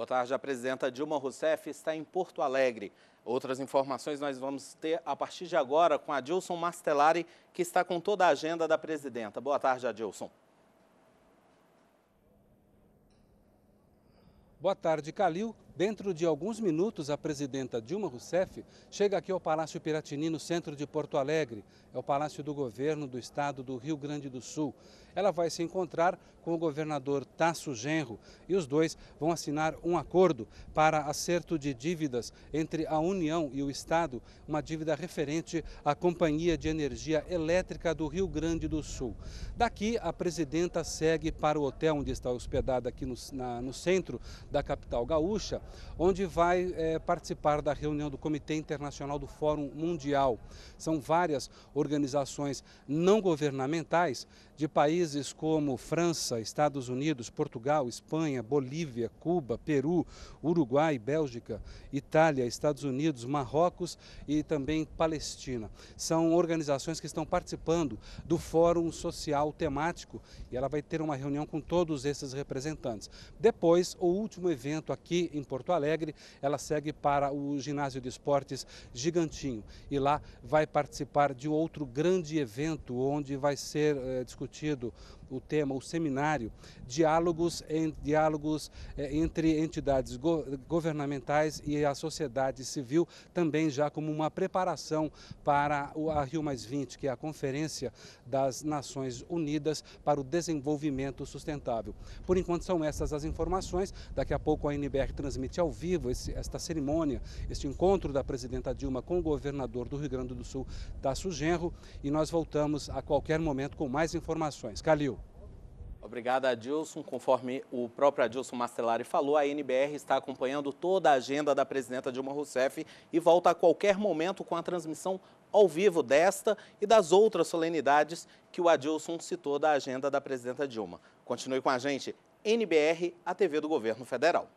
Boa tarde. A presidenta Dilma Rousseff está em Porto Alegre. Outras informações nós vamos ter a partir de agora com a Dilson Mastelari, que está com toda a agenda da presidenta. Boa tarde, Adilson. Boa tarde, Calil. Dentro de alguns minutos, a presidenta Dilma Rousseff chega aqui ao Palácio Piratini, no centro de Porto Alegre. É o palácio do governo do estado do Rio Grande do Sul. Ela vai se encontrar com o governador Tasso Genro e os dois vão assinar um acordo para acerto de dívidas entre a União e o Estado, uma dívida referente à Companhia de Energia Elétrica do Rio Grande do Sul. Daqui, a presidenta segue para o hotel onde está hospedada aqui no, na, no centro da capital gaúcha onde vai é, participar da reunião do Comitê Internacional do Fórum Mundial. São várias organizações não governamentais de países como França, Estados Unidos, Portugal, Espanha, Bolívia, Cuba, Peru, Uruguai, Bélgica, Itália, Estados Unidos, Marrocos e também Palestina. São organizações que estão participando do Fórum Social Temático e ela vai ter uma reunião com todos esses representantes. Depois, o último evento aqui em Portugal Porto Alegre, ela segue para o ginásio de esportes Gigantinho e lá vai participar de outro grande evento onde vai ser é, discutido o tema, o seminário, diálogos, em, diálogos é, entre entidades go, governamentais e a sociedade civil, também já como uma preparação para o, a Rio que é a Conferência das Nações Unidas para o Desenvolvimento Sustentável. Por enquanto são essas as informações, daqui a pouco a NBR transmite transmitir ao vivo esse, esta cerimônia, este encontro da presidenta Dilma com o governador do Rio Grande do Sul, Tasso Genro, e nós voltamos a qualquer momento com mais informações. Calil. Obrigada, Adilson. Conforme o próprio Adilson Mastelari falou, a NBR está acompanhando toda a agenda da presidenta Dilma Rousseff e volta a qualquer momento com a transmissão ao vivo desta e das outras solenidades que o Adilson citou da agenda da presidenta Dilma. Continue com a gente, NBR, a TV do Governo Federal.